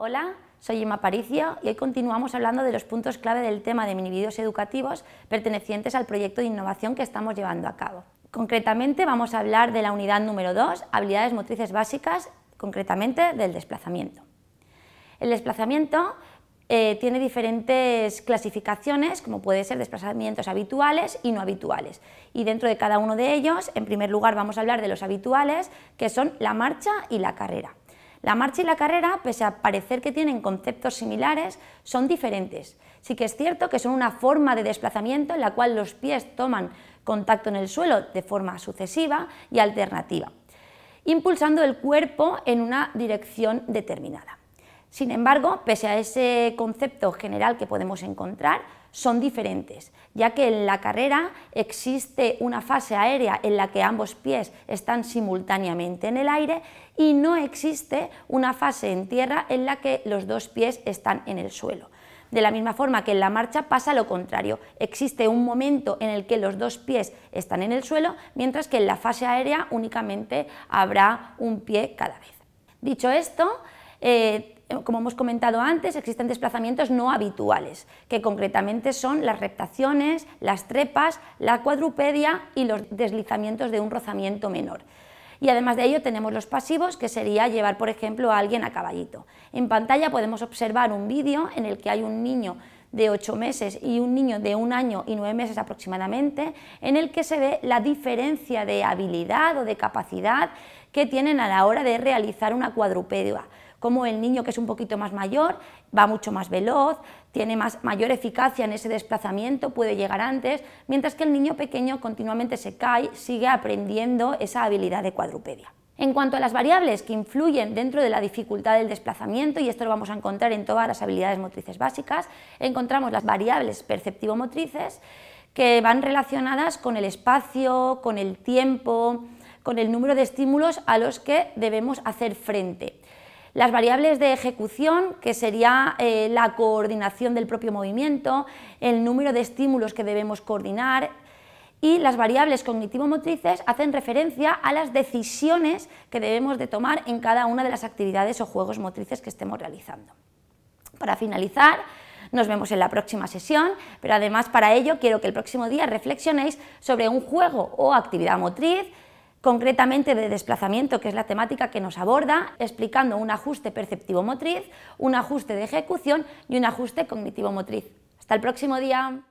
Hola, soy Emma Paricio y hoy continuamos hablando de los puntos clave del tema de minivideos educativos pertenecientes al proyecto de innovación que estamos llevando a cabo. Concretamente vamos a hablar de la unidad número 2, habilidades motrices básicas, concretamente del desplazamiento. El desplazamiento eh, tiene diferentes clasificaciones, como puede ser desplazamientos habituales y no habituales. Y dentro de cada uno de ellos, en primer lugar vamos a hablar de los habituales, que son la marcha y la carrera. La marcha y la carrera, pese a parecer que tienen conceptos similares, son diferentes. Sí que es cierto que son una forma de desplazamiento en la cual los pies toman contacto en el suelo de forma sucesiva y alternativa, impulsando el cuerpo en una dirección determinada. Sin embargo, pese a ese concepto general que podemos encontrar, son diferentes, ya que en la carrera existe una fase aérea en la que ambos pies están simultáneamente en el aire y no existe una fase en tierra en la que los dos pies están en el suelo. De la misma forma que en la marcha pasa lo contrario, existe un momento en el que los dos pies están en el suelo, mientras que en la fase aérea únicamente habrá un pie cada vez. Dicho esto, eh, como hemos comentado antes, existen desplazamientos no habituales, que concretamente son las reptaciones, las trepas, la cuadrupedia y los deslizamientos de un rozamiento menor. Y además de ello tenemos los pasivos, que sería llevar, por ejemplo, a alguien a caballito. En pantalla podemos observar un vídeo en el que hay un niño de 8 meses y un niño de un año y 9 meses aproximadamente, en el que se ve la diferencia de habilidad o de capacidad que tienen a la hora de realizar una cuadrupedia como el niño que es un poquito más mayor va mucho más veloz, tiene más, mayor eficacia en ese desplazamiento, puede llegar antes, mientras que el niño pequeño continuamente se cae, sigue aprendiendo esa habilidad de cuadrupedia. En cuanto a las variables que influyen dentro de la dificultad del desplazamiento, y esto lo vamos a encontrar en todas las habilidades motrices básicas, encontramos las variables perceptivo-motrices que van relacionadas con el espacio, con el tiempo, con el número de estímulos a los que debemos hacer frente las variables de ejecución, que sería eh, la coordinación del propio movimiento, el número de estímulos que debemos coordinar, y las variables cognitivo-motrices hacen referencia a las decisiones que debemos de tomar en cada una de las actividades o juegos motrices que estemos realizando. Para finalizar, nos vemos en la próxima sesión, pero además para ello quiero que el próximo día reflexionéis sobre un juego o actividad motriz concretamente de desplazamiento, que es la temática que nos aborda, explicando un ajuste perceptivo-motriz, un ajuste de ejecución y un ajuste cognitivo-motriz. Hasta el próximo día.